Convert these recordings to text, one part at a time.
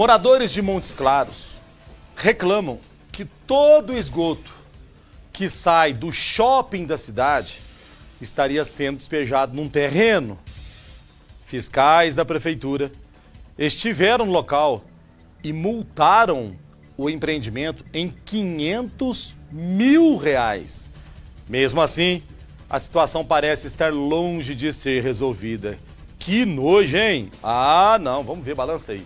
Moradores de Montes Claros reclamam que todo o esgoto que sai do shopping da cidade estaria sendo despejado num terreno. Fiscais da prefeitura estiveram no local e multaram o empreendimento em 500 mil reais. Mesmo assim, a situação parece estar longe de ser resolvida. Que nojo, hein? Ah, não, vamos ver, balança aí.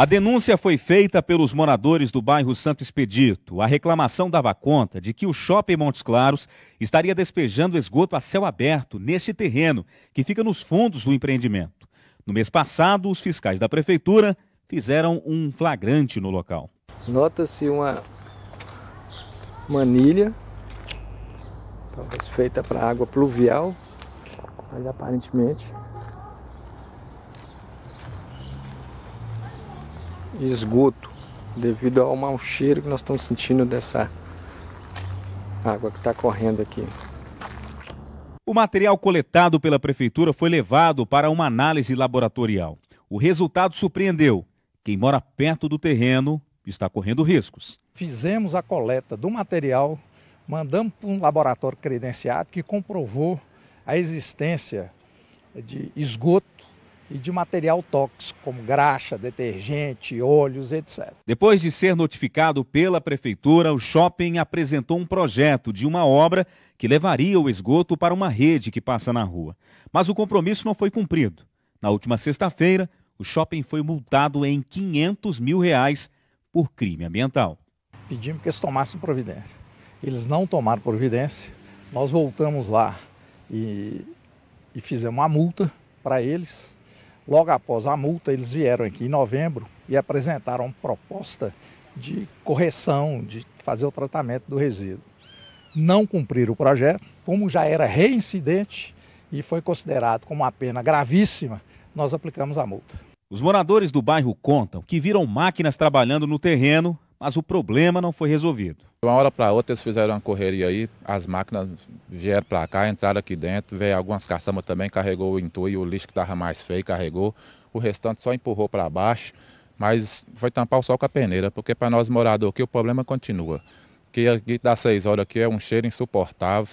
A denúncia foi feita pelos moradores do bairro Santo Expedito. A reclamação dava conta de que o shopping Montes Claros estaria despejando esgoto a céu aberto neste terreno, que fica nos fundos do empreendimento. No mês passado, os fiscais da prefeitura fizeram um flagrante no local. Nota-se uma manilha, talvez feita para água pluvial, mas aparentemente de esgoto, devido ao mau cheiro que nós estamos sentindo dessa água que está correndo aqui. O material coletado pela prefeitura foi levado para uma análise laboratorial. O resultado surpreendeu. Quem mora perto do terreno está correndo riscos. Fizemos a coleta do material, mandamos para um laboratório credenciado que comprovou a existência de esgoto e de material tóxico, como graxa, detergente, olhos, etc. Depois de ser notificado pela prefeitura, o shopping apresentou um projeto de uma obra que levaria o esgoto para uma rede que passa na rua. Mas o compromisso não foi cumprido. Na última sexta-feira, o shopping foi multado em 500 mil reais por crime ambiental. Pedimos que eles tomassem providência. Eles não tomaram providência. Nós voltamos lá e, e fizemos uma multa para eles Logo após a multa, eles vieram aqui em novembro e apresentaram proposta de correção, de fazer o tratamento do resíduo. Não cumpriram o projeto, como já era reincidente e foi considerado como uma pena gravíssima, nós aplicamos a multa. Os moradores do bairro contam que viram máquinas trabalhando no terreno mas o problema não foi resolvido. De uma hora para outra eles fizeram uma correria aí, as máquinas vieram para cá, entraram aqui dentro, veio algumas caçamas também, carregou o entulho, o lixo que estava mais feio, carregou, o restante só empurrou para baixo, mas foi tampar o sol com a peneira, porque para nós moradores aqui o problema continua. Que aqui das seis horas aqui é um cheiro insuportável,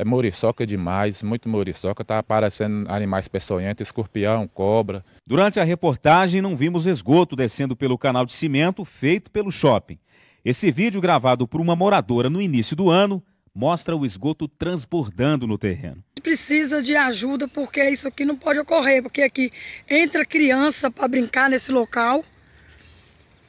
é muriçoca demais, muito muriçoca, está aparecendo animais peçonhentos, escorpião, cobra. Durante a reportagem não vimos esgoto descendo pelo canal de cimento feito pelo shopping. Esse vídeo gravado por uma moradora no início do ano mostra o esgoto transbordando no terreno. Precisa de ajuda porque isso aqui não pode ocorrer, porque aqui entra criança para brincar nesse local.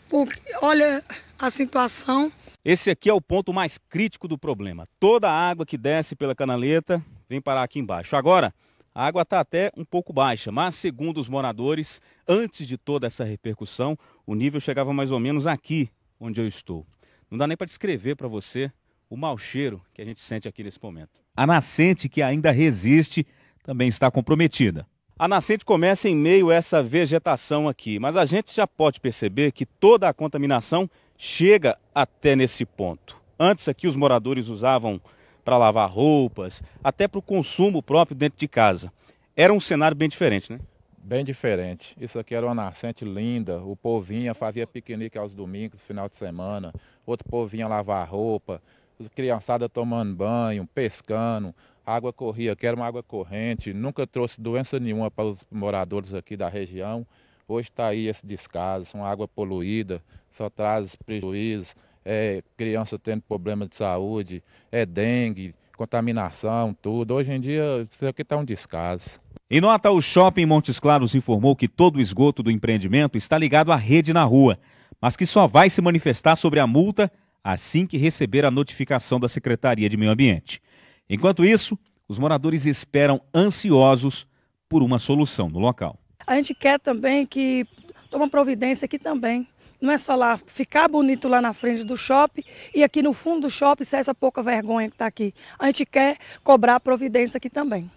Porque, olha a situação esse aqui é o ponto mais crítico do problema. Toda a água que desce pela canaleta vem parar aqui embaixo. Agora, a água está até um pouco baixa, mas segundo os moradores, antes de toda essa repercussão, o nível chegava mais ou menos aqui onde eu estou. Não dá nem para descrever para você o mau cheiro que a gente sente aqui nesse momento. A nascente que ainda resiste também está comprometida. A nascente começa em meio a essa vegetação aqui, mas a gente já pode perceber que toda a contaminação chega até nesse ponto. Antes aqui os moradores usavam para lavar roupas, até para o consumo próprio dentro de casa. Era um cenário bem diferente, né? Bem diferente. Isso aqui era uma nascente linda. O povo vinha, fazia piquenique aos domingos, final de semana. Outro povo vinha lavar roupa. As Criançada tomando banho, pescando. Água corria, que era uma água corrente. Nunca trouxe doença nenhuma para os moradores aqui da região. Hoje está aí esse descaso, uma água poluída, só traz prejuízo, é, criança tendo problema de saúde, é dengue, contaminação, tudo. Hoje em dia isso aqui está um descaso. Em nota, o shopping Montes Claros informou que todo o esgoto do empreendimento está ligado à rede na rua, mas que só vai se manifestar sobre a multa assim que receber a notificação da Secretaria de Meio Ambiente. Enquanto isso, os moradores esperam ansiosos por uma solução no local. A gente quer também que toma providência aqui também. Não é só lá ficar bonito lá na frente do shopping e aqui no fundo do shopping ser essa pouca vergonha que está aqui. A gente quer cobrar providência aqui também.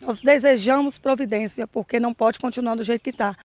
Nós desejamos providência, porque não pode continuar do jeito que está.